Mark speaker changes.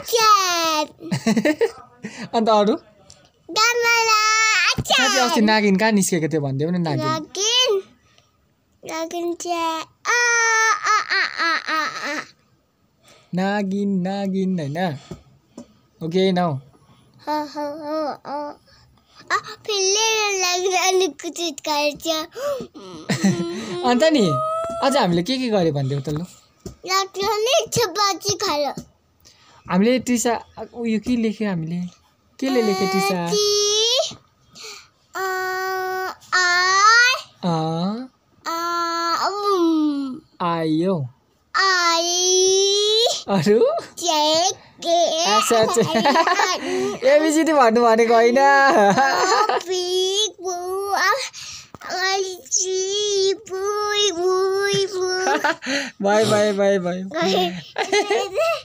Speaker 1: अन्त अरू अस्ति नागिन
Speaker 2: कहाँ निस्केको थियो भनिदियो नि नागिन नागिन नागिन होइन ओके नौ
Speaker 3: अन्त नि अझ हामीले के के गर्यो भनिदियो त लु हामीले टिसा
Speaker 4: उयो के लेख्यो हामीले केले लेख्यो टिसा
Speaker 5: आयो
Speaker 6: अरू
Speaker 5: एबिसिडी भन्नु भनेको होइन
Speaker 7: भयो भयो भयो भयो